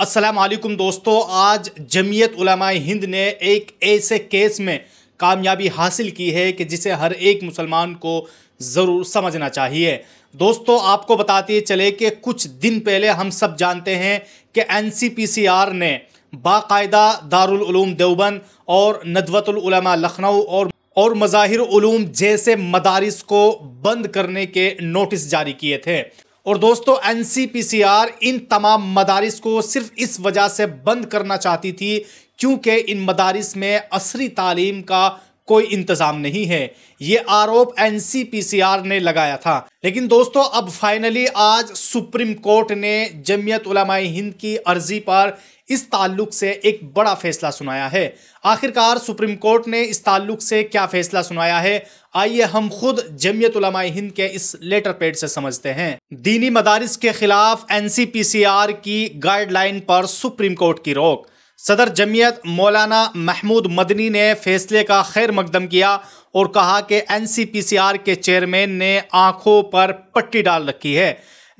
असलम दोस्तों आज जमीयत उलमा हिंद ने एक ऐसे केस में कामयाबी हासिल की है कि जिसे हर एक मुसलमान को ज़रूर समझना चाहिए दोस्तों आपको बताते चले कि कुछ दिन पहले हम सब जानते हैं कि एन ने बाकायदा दारूम देवबंद और नदवतलमा लखनऊ और और मज़ाहिर जैसे मदारस को बंद करने के नोटिस जारी किए थे और दोस्तों एनसीपीसीआर इन तमाम मदारिस को सिर्फ इस वजह से बंद करना चाहती थी क्योंकि इन मदारिस में असरी तालीम का कोई इंतजाम नहीं है ये आरोप एनसीपीसीआर ने लगाया था लेकिन दोस्तों अब फाइनली आज सुप्रीम कोर्ट ने जमियत उलमाई हिंद की अर्जी पर इस ताल्लुक से एक बड़ा फैसला सुनाया है आखिरकार सुप्रीम कोर्ट ने इस ताल्लुक से क्या फैसला सुनाया है आइए हम खुद जमियत उलमाई हिंद के इस लेटर पेड से समझते हैं दीनी मदारिस के खिलाफ एनसीपीसीआर की गाइडलाइन पर सुप्रीम कोर्ट की रोक सदर जमीयत मौलाना महमूद मदनी ने फैसले का खैर मकदम किया और कहा कि एनसीपीसीआर के चेयरमैन ने आंखों पर पट्टी डाल रखी है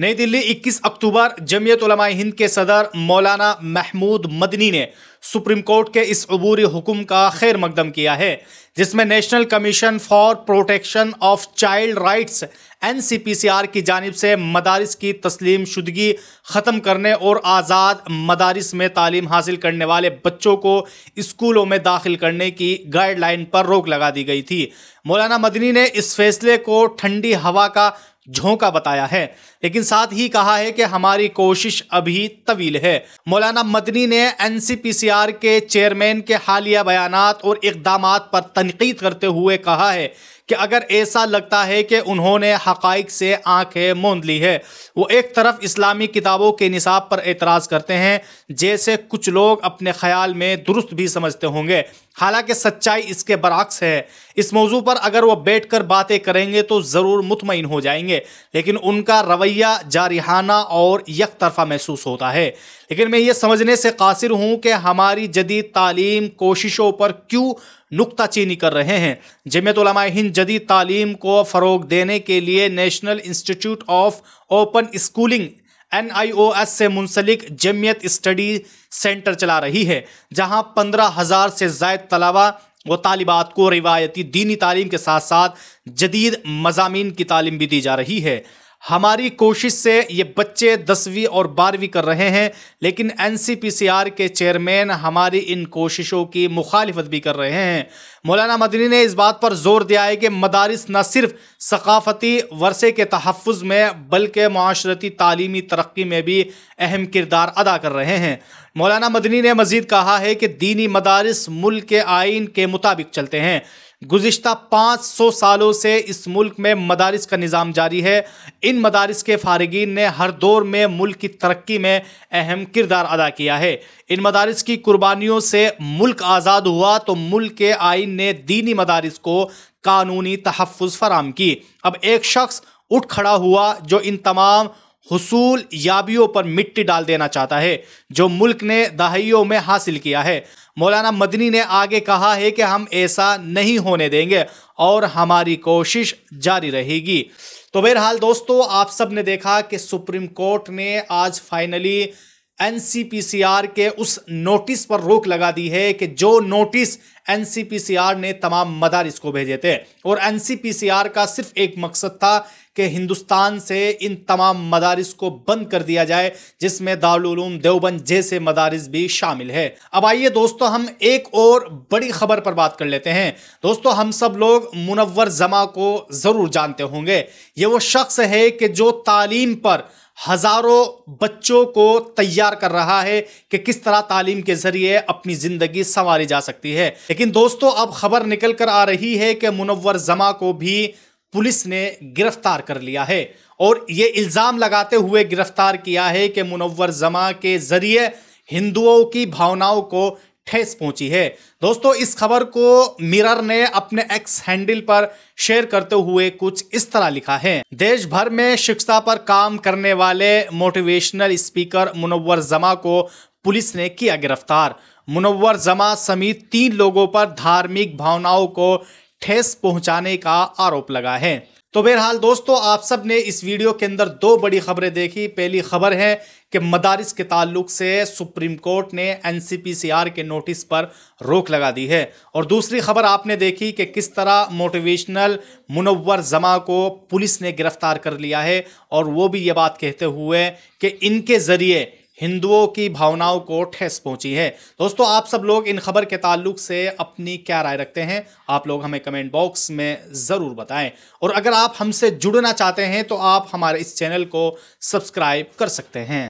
नई दिल्ली 21 अक्टूबर जमीयत हिंद के सदर मौलाना महमूद मदनी ने सुप्रीम कोर्ट के इस अबूरी हुक्म का खैर मकदम किया है जिसमें National Commission for Protection of Child Rights N की जानब से मदारस की तस्लीम शुदगी ख़त्म करने और आज़ाद मदारस में तालीम हासिल करने वाले बच्चों को स्कूलों में दाखिल करने की गाइडलाइन पर रोक लगा दी गई थी मौलाना मदनी ने इस फैसले को ठंडी हवा का झोंका बताया है लेकिन साथ ही कहा है कि हमारी कोशिश अभी तवील है मौलाना मदनी ने एनसीपीसीआर के चेयरमैन के हालिया बयान और इकदाम पर तनकीद करते हुए कहा है कि अगर ऐसा लगता है कि उन्होंने हक़ से आंखें मूंद ली है वो एक तरफ इस्लामी किताबों के निसाब पर एतराज़ करते हैं जैसे कुछ लोग अपने ख्याल में दुरुस्त भी समझते होंगे हालांकि सच्चाई इसके बरक्स है इस मौजू पर अगर वह बैठ कर बातें करेंगे तो ज़रूर मुतमिन हो जाएंगे लेकिन उनका रवैया जारहाना और यक तरफा महसूस होता है लेकिन मैं ये समझने से कासिर हूँ कि हमारी जदीद तालीम कोशिशों पर क्यों नुकताचीनी कर रहे हैं जमयत हिंद जदीद तालीम को फ़रोग देने के लिए National Institute of Open Schooling N I O S से मुंसलिक जमियत स्टडी सेंटर चला रही है जहाँ पंद्रह हज़ार से जायद तलावा व तालिबात को रिवायती दीनी तालीम के साथ साथ जदीद मजामी की तालीम भी दी जा रही है हमारी कोशिश से ये बच्चे दसवीं और बारहवीं कर रहे हैं लेकिन एन के चेयरमैन हमारी इन कोशिशों की मुखालफत भी कर रहे हैं मौलाना मदनी ने इस बात पर जोर दिया है कि मदारस न सिर्फ सकाफती वर्षे के तहफ़ में बल्कि माशरती तलीमी तरक्की में भी अहम किरदार अदा कर रहे हैं मौलाना मदनी ने मजीद कहा है कि दीनी मदारस मुल्क के आइन के मुताबिक चलते हैं गुज्त पाँच सौ सालों से इस मुल्क में मदारस का निज़ाम जारी है इन मदारस के फारगीन ने हर दौर में मुल्क की तरक्की में अहम किरदार अदा किया है इन मदारस की कुर्बानियों से मुल्क आज़ाद हुआ तो मुल्क के आइन ने दीनी मदारस को कानूनी तहफ़ फराम की अब एक शख्स उठ खड़ा हुआ जो इन तमाम हसूल याबियों पर मिट्टी डाल देना चाहता है जो मुल्क ने दहाइयों में हासिल किया है मौलाना मदनी ने आगे कहा है कि हम ऐसा नहीं होने देंगे और हमारी कोशिश जारी रहेगी तो बहरहाल दोस्तों आप सब ने देखा कि सुप्रीम कोर्ट ने आज फाइनली एन के उस नोटिस पर रोक लगा दी है कि जो नोटिस एन ने तमाम मदारिस को भेजे थे और एन का सिर्फ एक मकसद था कि हिंदुस्तान से इन तमाम मदारस को बंद कर दिया जाए जिसमें दारूम देवबंद जैसे मदारस भी शामिल है अब आइए दोस्तों हम एक और बड़ी खबर पर बात कर लेते हैं दोस्तों हम सब लोग मुनवर जमा को ज़रूर जानते होंगे ये वो शख्स है कि जो तालीम पर हज़ारों बच्चों को तैयार कर रहा है कि किस तरह तालीम के ज़रिए अपनी ज़िंदगी संवारी जा सकती है लेकिन दोस्तों अब खबर निकल कर आ रही है कि मुनवर जमा को भी पुलिस ने गिरफ्तार कर लिया है और ये इल्ज़ाम लगाते हुए गिरफ्तार किया है कि मुनवर जमा के ज़रिए हिंदुओं की भावनाओं को ठेस पहुंची है दोस्तों इस खबर को मिरर ने अपने एक्स हैंडल पर शेयर करते हुए कुछ इस तरह लिखा है देश भर में शिक्षा पर काम करने वाले मोटिवेशनल स्पीकर मुनवर जमा को पुलिस ने किया गिरफ्तार मुनवर जमा समेत तीन लोगों पर धार्मिक भावनाओं को ठेस पहुंचाने का आरोप लगा है तो बहरहाल दोस्तों आप सब ने इस वीडियो के अंदर दो बड़ी खबरें देखी पहली खबर है कि मदारिस के ताल्लुक से सुप्रीम कोर्ट ने एनसीपीसीआर के नोटिस पर रोक लगा दी है और दूसरी खबर आपने देखी कि किस तरह मोटिवेशनल मुनवर जमा को पुलिस ने गिरफ्तार कर लिया है और वो भी ये बात कहते हुए कि इनके ज़रिए हिंदुओं की भावनाओं को ठेस पहुंची है दोस्तों आप सब लोग इन खबर के ताल्लुक से अपनी क्या राय रखते हैं आप लोग हमें कमेंट बॉक्स में ज़रूर बताएं और अगर आप हमसे जुड़ना चाहते हैं तो आप हमारे इस चैनल को सब्सक्राइब कर सकते हैं